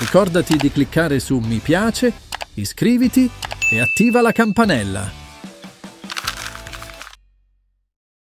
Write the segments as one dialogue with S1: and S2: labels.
S1: Ricordati di cliccare su mi piace, iscriviti e attiva la
S2: campanella.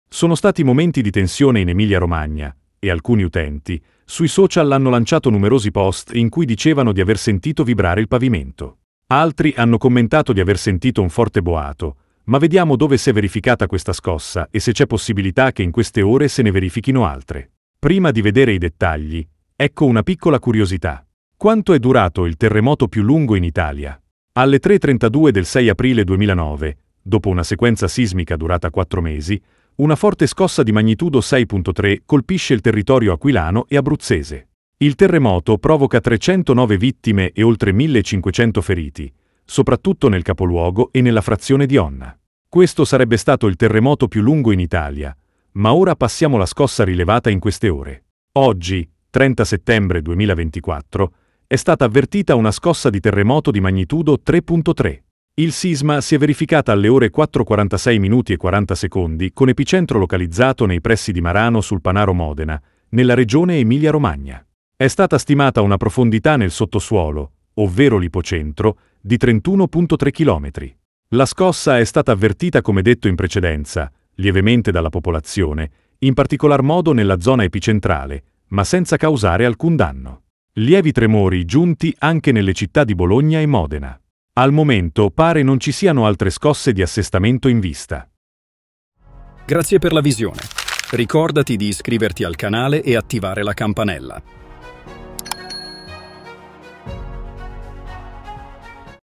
S1: Sono stati momenti di tensione in Emilia-Romagna e alcuni utenti sui social hanno lanciato numerosi post in cui dicevano di aver sentito vibrare il pavimento. Altri hanno commentato di aver sentito un forte boato, ma vediamo dove si è verificata questa scossa e se c'è possibilità che in queste ore se ne verifichino altre. Prima di vedere i dettagli, ecco una piccola curiosità. Quanto è durato il terremoto più lungo in Italia? Alle 3.32 del 6 aprile 2009, dopo una sequenza sismica durata 4 mesi, una forte scossa di magnitudo 6.3 colpisce il territorio aquilano e abruzzese. Il terremoto provoca 309 vittime e oltre 1500 feriti, soprattutto nel capoluogo e nella frazione di Onna. Questo sarebbe stato il terremoto più lungo in Italia, ma ora passiamo alla scossa rilevata in queste ore. Oggi, 30 settembre 2024, è stata avvertita una scossa di terremoto di magnitudo 3.3. Il sisma si è verificato alle ore 4.46 minuti e 40 secondi, con epicentro localizzato nei pressi di Marano sul Panaro Modena, nella regione Emilia-Romagna. È stata stimata una profondità nel sottosuolo, ovvero l'ipocentro, di 31.3 km. La scossa è stata avvertita, come detto in precedenza, lievemente dalla popolazione, in particolar modo nella zona epicentrale, ma senza causare alcun danno. Lievi tremori giunti anche nelle città di Bologna e Modena. Al momento pare non ci siano altre scosse di assestamento in vista.
S2: Grazie per la visione. Ricordati di iscriverti al canale e attivare la campanella.